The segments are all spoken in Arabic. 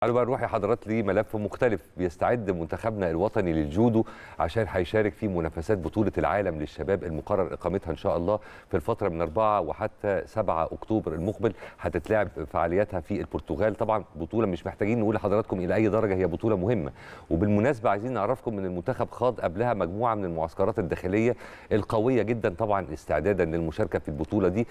تعالوا بقى نروح يا حضرات لملف مختلف بيستعد منتخبنا الوطني للجودو عشان هيشارك في منافسات بطولة العالم للشباب المقرر إقامتها إن شاء الله في الفترة من 4 وحتى 7 أكتوبر المقبل هتتلعب فعالياتها في البرتغال طبعا بطولة مش محتاجين نقول لحضراتكم إلى أي درجة هي بطولة مهمة وبالمناسبة عايزين نعرفكم أن المنتخب خاض قبلها مجموعة من المعسكرات الداخلية القوية جدا طبعا استعدادا للمشاركة في البطولة دي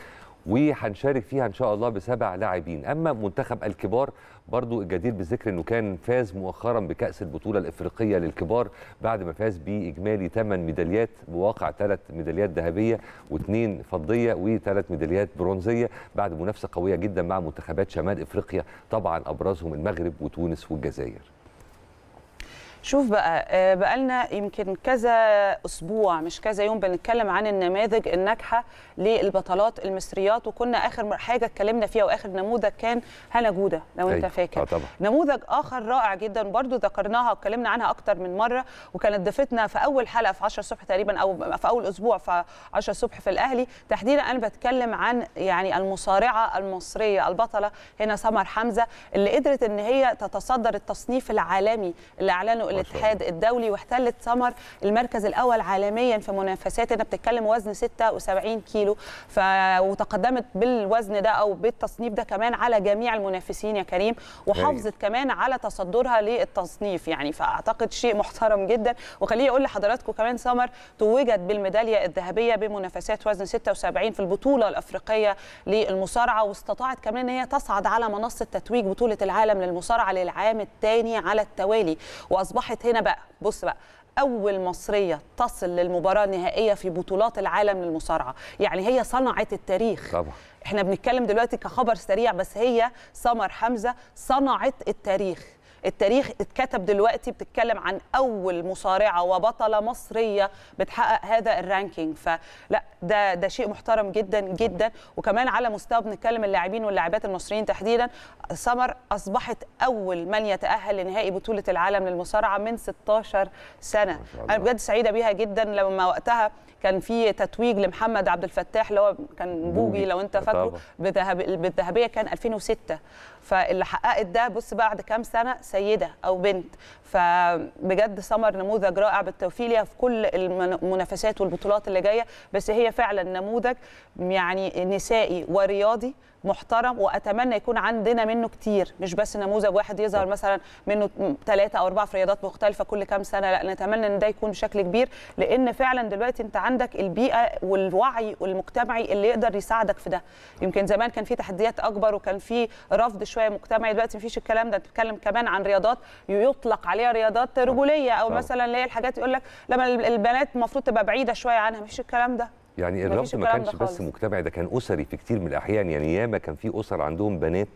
وهنشارك فيها ان شاء الله بسبع لاعبين اما منتخب الكبار برضو الجدير بالذكر انه كان فاز مؤخرا بكاس البطوله الافريقيه للكبار بعد ما فاز باجمالي 8 ميداليات بواقع 3 ميداليات ذهبيه واثنين فضيه وثلاث ميداليات برونزيه بعد منافسه قويه جدا مع منتخبات شمال افريقيا طبعا ابرزهم المغرب وتونس والجزائر شوف بقى آه، بقالنا يمكن كذا اسبوع مش كذا يوم بنتكلم عن النماذج الناجحه للبطلات المصريات وكنا اخر حاجه اتكلمنا فيها واخر نموذج كان هنا جوده لو انت أيوة. آه، فاكر آه طبعا. نموذج اخر رائع جدا برضو ذكرناها واتكلمنا عنها اكتر من مره وكانت ضيفتنا في اول حلقه في 10 الصبح تقريبا او في اول اسبوع في 10 الصبح في الاهلي تحديدا انا بتكلم عن يعني المصارعه المصريه البطله هنا سمر حمزه اللي قدرت ان هي تتصدر التصنيف العالمي اللي اعلنه الاتحاد الدولي واحتلت سمر المركز الاول عالميا في منافسات انت بتتكلم وزن 76 كيلو ف... وتقدمت بالوزن ده او بالتصنيف ده كمان على جميع المنافسين يا كريم وحافظت أيوة. كمان على تصدرها للتصنيف يعني فاعتقد شيء محترم جدا وخليني اقول لحضراتكم كمان سمر توجت بالميداليه الذهبيه بمنافسات وزن 76 في البطوله الافريقيه للمصارعه واستطاعت كمان ان هي تصعد على منصه تتويج بطوله العالم للمصارعه للعام الثاني على التوالي واصبحت راحت هنا بقى بص بقى اول مصريه تصل للمباراه النهائيه في بطولات العالم للمصارعه يعني هي صنعت التاريخ طبعا احنا بنتكلم دلوقتي كخبر سريع بس هي سمر حمزه صنعت التاريخ التاريخ اتكتب دلوقتي بتتكلم عن اول مصارعه وبطله مصريه بتحقق هذا الرانكينج فلا ده ده شيء محترم جدا جدا وكمان على مستوى بنتكلم اللاعبين واللاعبات المصريين تحديدا سمر اصبحت اول من يتاهل لنهائي بطوله العالم للمصارعه من 16 سنه انا بجد سعيده بيها جدا لما وقتها كان في تتويج لمحمد عبد الفتاح اللي هو كان بوجي لو انت فاكره بالذهبيه كان 2006 فاللي حققت ده بص بعد كام سنه سيده او بنت فبجد سمر نموذج رائع بالتوفيق ليها في كل المنافسات والبطولات اللي جايه بس هي فعلا نموذج يعني نسائي ورياضي محترم واتمنى يكون عندنا منه كتير مش بس نموذج واحد يظهر مثلا منه ثلاثه او اربعه في رياضات مختلفه كل كام سنه لا نتمنى ان ده يكون بشكل كبير لان فعلا دلوقتي انت عندك البيئه والوعي المجتمعي اللي يقدر يساعدك في ده يمكن زمان كان في تحديات اكبر وكان في رفض شويه مجتمعي دلوقتي مفيش الكلام ده بتتكلم كمان عن رياضات يطلق عليها رياضات رجوليه او أوه. مثلا اللي هي الحاجات يقول لك لما البنات المفروض تبقى بعيده شويه عنها مش الكلام ده يعني الربط ما كانش بس مجتمعي ده كان اسري في كتير من الاحيان يعني ياما كان في اسر عندهم بنات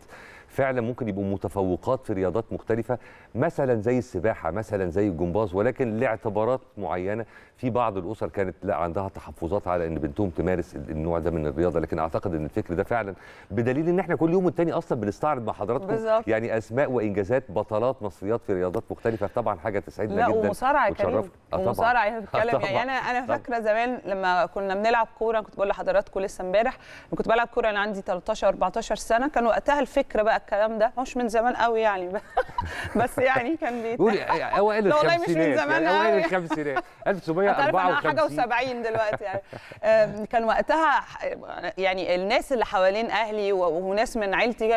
فعلا ممكن يبقوا متفوقات في رياضات مختلفه مثلا زي السباحه مثلا زي الجمباز ولكن لاعتبارات معينه في بعض الاسر كانت لا عندها تحفظات على ان بنتهم تمارس النوع ده من الرياضه لكن اعتقد ان الفكر ده فعلا بدليل ان احنا كل يوم والتاني اصلا بنستعرض مع حضراتكم بالزبط. يعني اسماء وانجازات بطلات مصريات في رياضات مختلفه طبعا حاجه تسعدنا لا جدا ومصارعه يا كريم آه، ومصارعه بتتكلم يعني انا انا فاكره زمان لما كنا بنلعب كوره كنت بقول لحضراتكم لسه امبارح كنت بلعب كوره انا عندي 13 14 سنه كان وقتها الفكر بقى الكلام ده مش من زمان قوي يعني بس يعني كان قولي اوائل الخمسينات مش من يعني، زمان قوي اوائل الخمسينات 1954 حاجه و70 دلوقتي يعني كان وقتها يعني الناس اللي حوالين اهلي وناس من عيلتي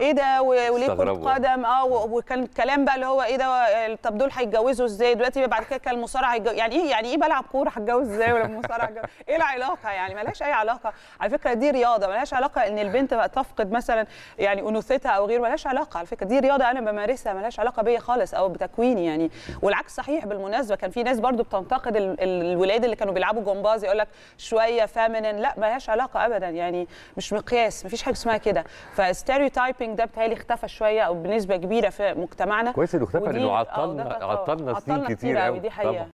ايه ده وليه كره قدم اه وكان الكلام بقى اللي هو ايه ده طب دول هيتجوزوا ازاي دلوقتي بعد كده كان المصارع يعني ايه يعني ايه بلعب كوره هتجوز ازاي ولا مصارع ايه العلاقه يعني مالهاش اي علاقه على فكره دي رياضه مالهاش علاقه ان البنت بقى تفقد مثلا يعني انوثه الثيتا او غيره ملهاش علاقه على فكره دي رياضه انا بمارسها ملهاش علاقه بيا خالص او بتكويني يعني والعكس صحيح بالمناسبه كان في ناس برضو بتنتقد الولاد اللي كانوا بيلعبوا جمباز يقول لك شويه فامينين لا ملهاش علاقه ابدا يعني مش مقياس مفيش حاجه اسمها كده فالستيريوتايبنج ده بتهيألي اختفى شويه او بنسبه كبيره في مجتمعنا كويس انه اختفى لانه آه، عطلنا آه، عطلنا سنين كتير قوي دي حقيقه